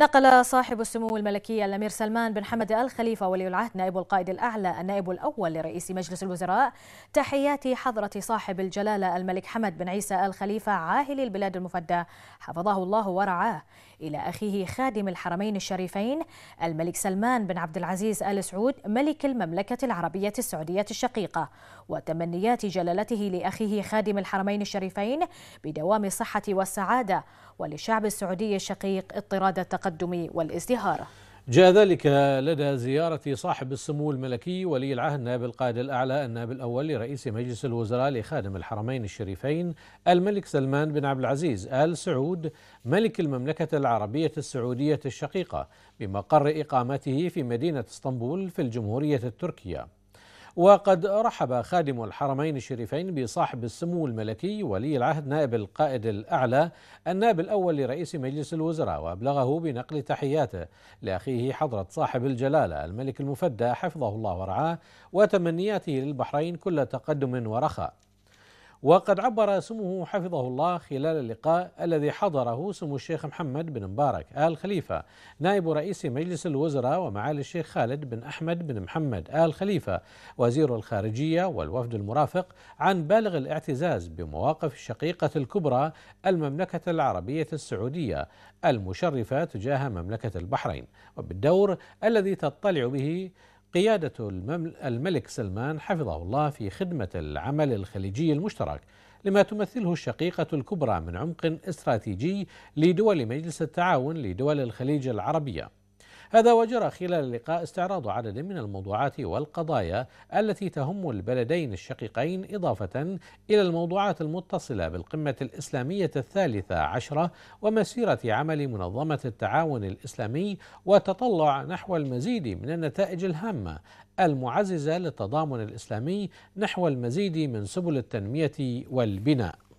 نقل صاحب السمو الملكي الأمير سلمان بن حمد آل خليفة ولي العهد نائب القائد الأعلى النائب الأول لرئيس مجلس الوزراء تحيات حضرة صاحب الجلالة الملك حمد بن عيسى آل خليفة عاهل البلاد المفدى حفظه الله ورعاه إلى أخيه خادم الحرمين الشريفين الملك سلمان بن عبد العزيز آل سعود ملك المملكة العربية السعودية الشقيقة وتمنيات جلالته لأخيه خادم الحرمين الشريفين بدوام الصحة والسعادة ولشعب السعودي الشقيق اضطراد التقدم والازدهار جاء ذلك لدى زيارة صاحب السمو الملكي ولي العهد نائب القائد الأعلى النائب الأول لرئيس مجلس الوزراء لخادم الحرمين الشريفين الملك سلمان بن عبد العزيز آل سعود ملك المملكة العربية السعودية الشقيقة بمقر إقامته في مدينة اسطنبول في الجمهورية التركية وقد رحب خادم الحرمين الشريفين بصاحب السمو الملكي ولي العهد نائب القائد الأعلى النائب الأول لرئيس مجلس الوزراء وأبلغه بنقل تحياته لأخيه حضرة صاحب الجلالة الملك المفدى حفظه الله ورعاه وتمنياته للبحرين كل تقدم ورخاء وقد عبر سمه حفظه الله خلال اللقاء الذي حضره سمو الشيخ محمد بن مبارك آل خليفة نائب رئيس مجلس الوزراء ومعالي الشيخ خالد بن أحمد بن محمد آل خليفة وزير الخارجية والوفد المرافق عن بالغ الاعتزاز بمواقف الشقيقة الكبرى المملكة العربية السعودية المشرفة تجاه مملكة البحرين وبالدور الذي تطلع به قيادة الملك سلمان حفظه الله في خدمة العمل الخليجي المشترك لما تمثله الشقيقة الكبرى من عمق استراتيجي لدول مجلس التعاون لدول الخليج العربية هذا وجرى خلال اللقاء استعراض عدد من الموضوعات والقضايا التي تهم البلدين الشقيقين إضافة إلى الموضوعات المتصلة بالقمة الإسلامية الثالثة عشرة ومسيرة عمل منظمة التعاون الإسلامي وتطلع نحو المزيد من النتائج الهامة المعززة للتضامن الإسلامي نحو المزيد من سبل التنمية والبناء